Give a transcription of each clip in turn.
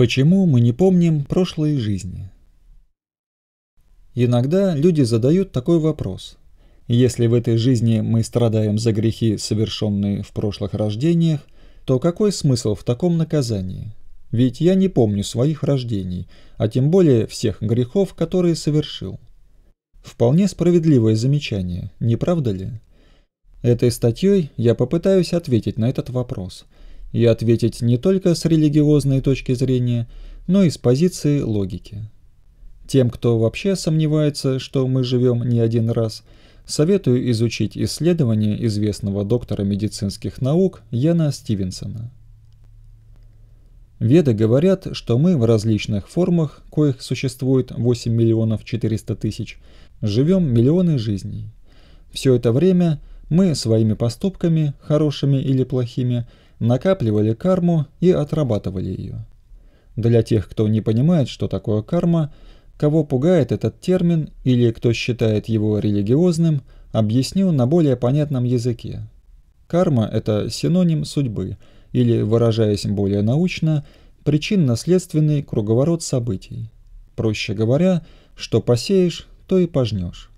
Почему мы не помним прошлые жизни? Иногда люди задают такой вопрос. Если в этой жизни мы страдаем за грехи, совершенные в прошлых рождениях, то какой смысл в таком наказании? Ведь я не помню своих рождений, а тем более всех грехов, которые совершил. Вполне справедливое замечание, не правда ли? Этой статьей я попытаюсь ответить на этот вопрос – и ответить не только с религиозной точки зрения, но и с позиции логики. Тем, кто вообще сомневается, что мы живем не один раз, советую изучить исследование известного доктора медицинских наук Яна Стивенсона. Веды говорят, что мы в различных формах, коих существует 8 миллионов 400 тысяч, живем миллионы жизней. Все это время мы своими поступками, хорошими или плохими, накапливали карму и отрабатывали ее. Для тех, кто не понимает, что такое карма, кого пугает этот термин или кто считает его религиозным, объясню на более понятном языке. Карма – это синоним судьбы, или, выражаясь более научно, причинно-следственный круговорот событий. Проще говоря, что посеешь, то и пожнешь.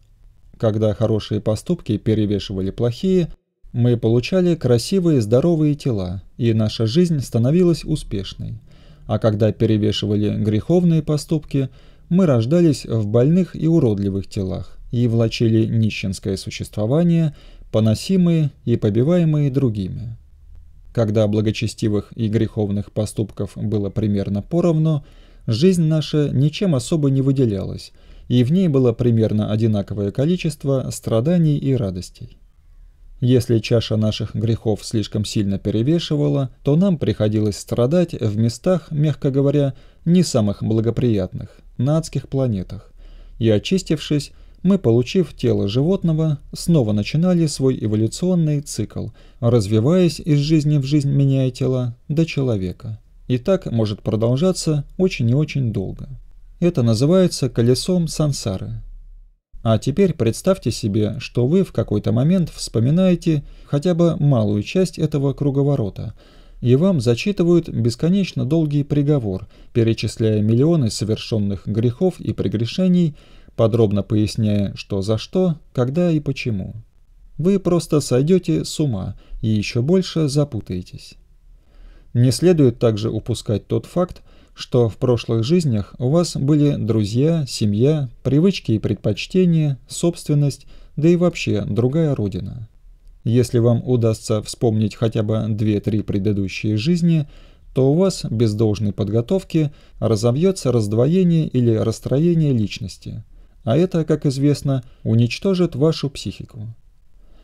Когда хорошие поступки перевешивали плохие, мы получали красивые здоровые тела, и наша жизнь становилась успешной. А когда перевешивали греховные поступки, мы рождались в больных и уродливых телах и влачили нищенское существование, поносимые и побиваемые другими. Когда благочестивых и греховных поступков было примерно поровну, жизнь наша ничем особо не выделялась, и в ней было примерно одинаковое количество страданий и радостей. Если чаша наших грехов слишком сильно перевешивала, то нам приходилось страдать в местах, мягко говоря, не самых благоприятных, на адских планетах. И очистившись, мы, получив тело животного, снова начинали свой эволюционный цикл, развиваясь из жизни в жизнь, меняя тела, до человека. И так может продолжаться очень и очень долго. Это называется колесом сансары. А теперь представьте себе, что вы в какой-то момент вспоминаете хотя бы малую часть этого круговорота, и вам зачитывают бесконечно долгий приговор, перечисляя миллионы совершенных грехов и прегрешений, подробно поясняя, что за что, когда и почему. Вы просто сойдете с ума и еще больше запутаетесь. Не следует также упускать тот факт, что в прошлых жизнях у вас были друзья, семья, привычки и предпочтения, собственность, да и вообще другая родина. Если вам удастся вспомнить хотя бы 2-3 предыдущие жизни, то у вас без должной подготовки разовьется раздвоение или расстроение личности, а это, как известно, уничтожит вашу психику.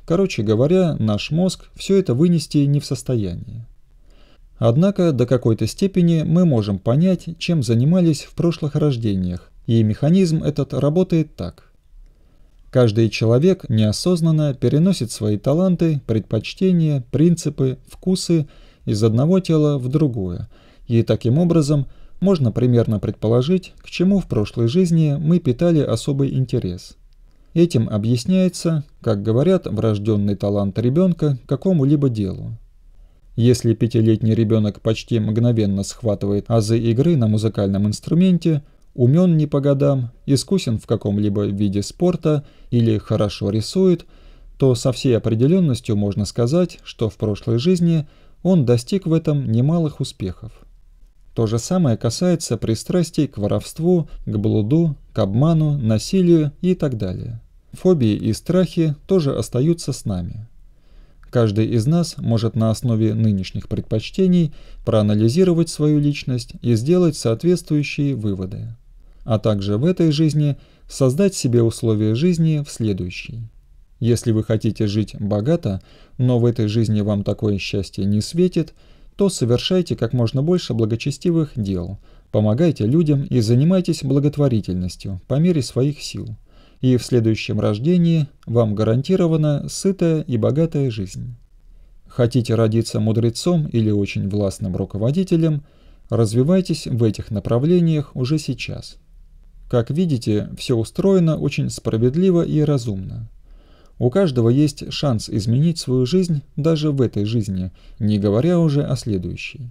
Короче говоря, наш мозг все это вынести не в состоянии. Однако до какой-то степени мы можем понять, чем занимались в прошлых рождениях, и механизм этот работает так. Каждый человек неосознанно переносит свои таланты, предпочтения, принципы, вкусы из одного тела в другое, и таким образом можно примерно предположить, к чему в прошлой жизни мы питали особый интерес. Этим объясняется, как говорят, врожденный талант ребенка к какому-либо делу. Если пятилетний ребенок почти мгновенно схватывает азы игры на музыкальном инструменте, умен не по годам, искусен в каком-либо виде спорта или хорошо рисует, то со всей определенностью можно сказать, что в прошлой жизни он достиг в этом немалых успехов. То же самое касается пристрастий к воровству, к блуду, к обману, насилию и так далее. Фобии и страхи тоже остаются с нами. Каждый из нас может на основе нынешних предпочтений проанализировать свою личность и сделать соответствующие выводы, а также в этой жизни создать себе условия жизни в следующей. Если вы хотите жить богато, но в этой жизни вам такое счастье не светит, то совершайте как можно больше благочестивых дел, помогайте людям и занимайтесь благотворительностью по мере своих сил и в следующем рождении вам гарантирована сытая и богатая жизнь. Хотите родиться мудрецом или очень властным руководителем, развивайтесь в этих направлениях уже сейчас. Как видите, все устроено очень справедливо и разумно. У каждого есть шанс изменить свою жизнь даже в этой жизни, не говоря уже о следующей.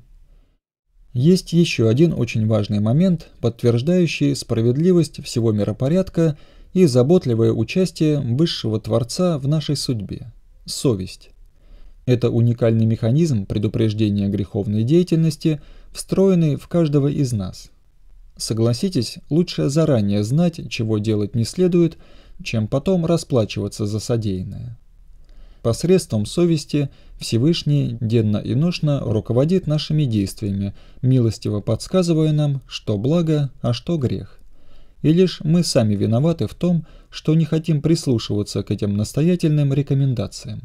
Есть еще один очень важный момент, подтверждающий справедливость всего миропорядка – и заботливое участие высшего Творца в нашей судьбе – совесть. Это уникальный механизм предупреждения греховной деятельности, встроенный в каждого из нас. Согласитесь, лучше заранее знать, чего делать не следует, чем потом расплачиваться за содеянное. Посредством совести Всевышний денно и ношно руководит нашими действиями, милостиво подсказывая нам, что благо, а что грех – и лишь мы сами виноваты в том, что не хотим прислушиваться к этим настоятельным рекомендациям.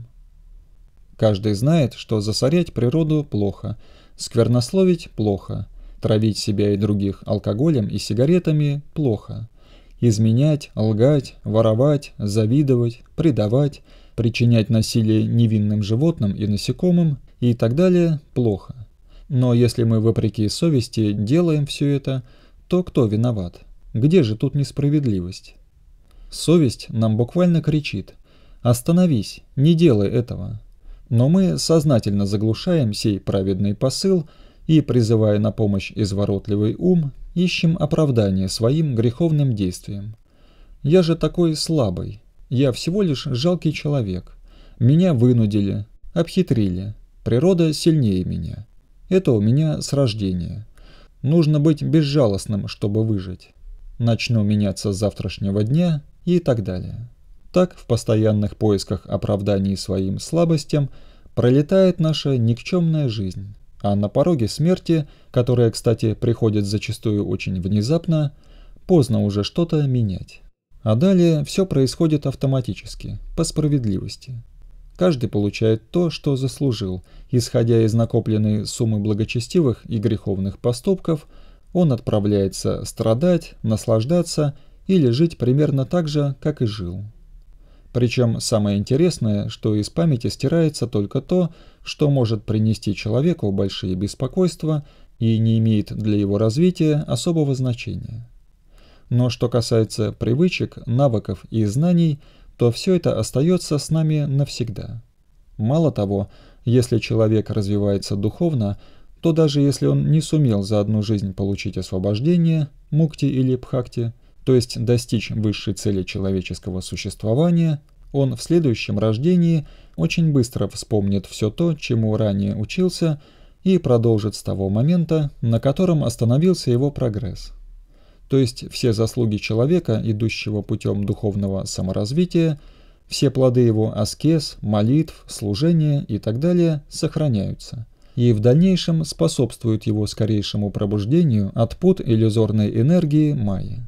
Каждый знает, что засорять природу плохо, сквернословить плохо, травить себя и других алкоголем и сигаретами плохо, изменять, лгать, воровать, завидовать, предавать, причинять насилие невинным животным и насекомым и так далее плохо. Но если мы вопреки совести делаем все это, то кто виноват? Где же тут несправедливость? Совесть нам буквально кричит «Остановись, не делай этого». Но мы сознательно заглушаем сей праведный посыл и, призывая на помощь изворотливый ум, ищем оправдание своим греховным действиям. Я же такой слабый, я всего лишь жалкий человек. Меня вынудили, обхитрили, природа сильнее меня. Это у меня с рождения. Нужно быть безжалостным, чтобы выжить начну меняться с завтрашнего дня и так далее. Так, в постоянных поисках оправданий своим слабостям, пролетает наша никчемная жизнь, а на пороге смерти, которая, кстати, приходит зачастую очень внезапно, поздно уже что-то менять. А далее все происходит автоматически, по справедливости. Каждый получает то, что заслужил, исходя из накопленной суммы благочестивых и греховных поступков – он отправляется страдать, наслаждаться или жить примерно так же, как и жил. Причем самое интересное, что из памяти стирается только то, что может принести человеку большие беспокойства и не имеет для его развития особого значения. Но что касается привычек, навыков и знаний, то все это остается с нами навсегда. Мало того, если человек развивается духовно, то даже если он не сумел за одну жизнь получить освобождение, мукти или пхакти, то есть достичь высшей цели человеческого существования, он в следующем рождении очень быстро вспомнит все то, чему ранее учился, и продолжит с того момента, на котором остановился его прогресс. То есть все заслуги человека, идущего путем духовного саморазвития, все плоды его аскез, молитв, служения и так далее сохраняются – и в дальнейшем способствует его скорейшему пробуждению от пут иллюзорной энергии Майи.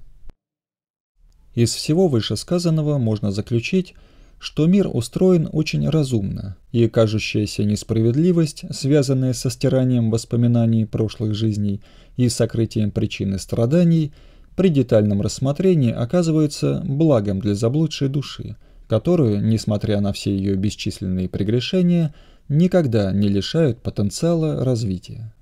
Из всего вышесказанного можно заключить, что мир устроен очень разумно, и кажущаяся несправедливость, связанная со стиранием воспоминаний прошлых жизней и сокрытием причины страданий, при детальном рассмотрении оказывается благом для заблудшей души, которую, несмотря на все ее бесчисленные прегрешения, никогда не лишают потенциала развития.